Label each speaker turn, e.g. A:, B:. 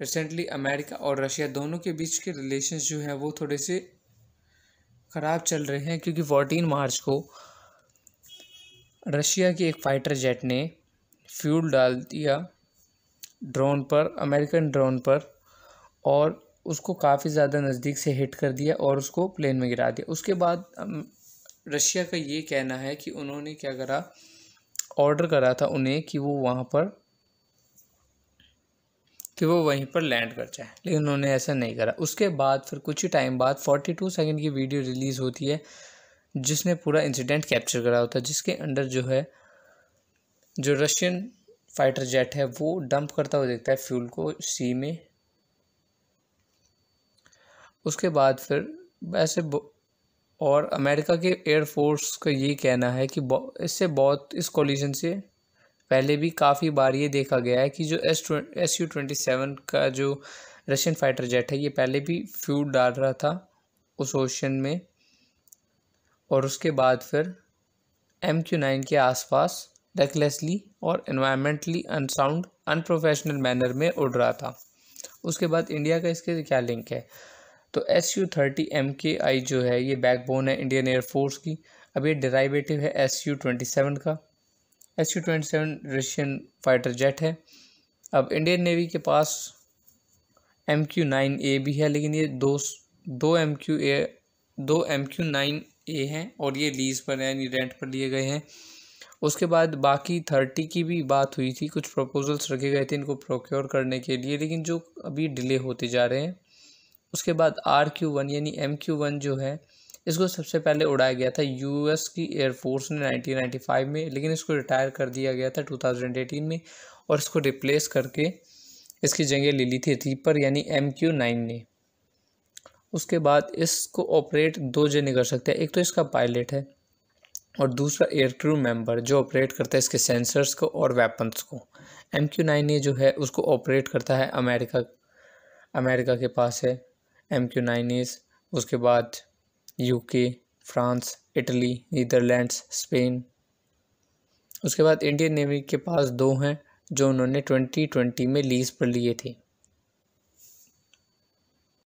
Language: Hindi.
A: रिसेंटली अमेरिका और रशिया दोनों के बीच के रिलेशन जो हैं वो थोड़े से ख़राब चल रहे हैं क्योंकि फोर्टीन मार्च को रशिया के एक फाइटर जेट ने फ्यूल डाल दिया ड्रोन पर अमेरिकन ड्रोन पर और उसको काफ़ी ज़्यादा नज़दीक से हिट कर दिया और उसको प्लेन में गिरा दिया उसके बाद रशिया का ये कहना है कि उन्होंने क्या करा ऑर्डर करा था उन्हें कि वो वहाँ पर कि वो वहीं पर लैंड कर जाए लेकिन उन्होंने ऐसा नहीं करा उसके बाद फिर कुछ ही टाइम बाद 42 सेकंड की वीडियो रिलीज़ होती है जिसने पूरा इंसिडेंट कैप्चर करा होता है जिसके अंडर जो है जो रशियन फाइटर जेट है वो डंप करता हुआ देखता है फ्यूल को सी में उसके बाद फिर वैसे और अमेरिका के एयरफोर्स का ये कहना है कि इससे बहुत इस कॉलिजन से पहले भी काफ़ी बार ये देखा गया है कि जो S S U twenty seven का जो रशियन फाइटर जेट है ये पहले भी फ्यूल डाल रहा था उस ओशन में और उसके बाद फिर एम क्यू नाइन के आसपास रेकलेसली और इन्वायरमेंटली अनसाउंड अनप्रोफेशनल मैनर में उड़ रहा था उसके बाद इंडिया का इसके क्या लिंक है तो एस यू थर्टी एम के आई जो है ये बैकबोन है इंडियन एयरफोर्स की अब ये डिराइवेटिव है एस यू ट्वेंटी सेवन का S U twenty seven Russian fighter jet है अब इंडियन नेवी के पास एम क्यू नाइन ए भी है लेकिन ये दो दो एम क्यू ए दो एम क्यू नाइन ए हैं और ये लीज पर हैं यानी रेंट पर लिए गए हैं उसके बाद बाकी थर्टी की भी बात हुई थी कुछ प्रपोजल्स रखे गए थे इनको प्रोक्योर करने के लिए लेकिन जो अभी डिले होते जा रहे हैं उसके बाद आर क्यू वन यानी एम क्यू वन जो है इसको सबसे पहले उड़ाया गया था यूएस की एयरफोर्स ने 1995 में लेकिन इसको रिटायर कर दिया गया था 2018 में और इसको रिप्लेस करके इसकी जगह ले ली थी रीपर यानी एम क्यू नाइन ने उसके बाद इसको ऑपरेट दो जने कर सकते हैं एक तो इसका पायलट है और दूसरा एयर क्रू मेंबर जो ऑपरेट करता है इसके सेंसर्स को और वेपन्स को एम क्यू नाइन ए जो है उसको ऑपरेट करता है अमेरिका अमेरिका के पास है एम क्यू नाइन एस उसके बाद UK France Italy Netherlands Spain उसके बाद इंडियन नेवी के पास दो हैं जो उन्होंने ट्वेंटी ट्वेंटी में लीज़ पर लिए थे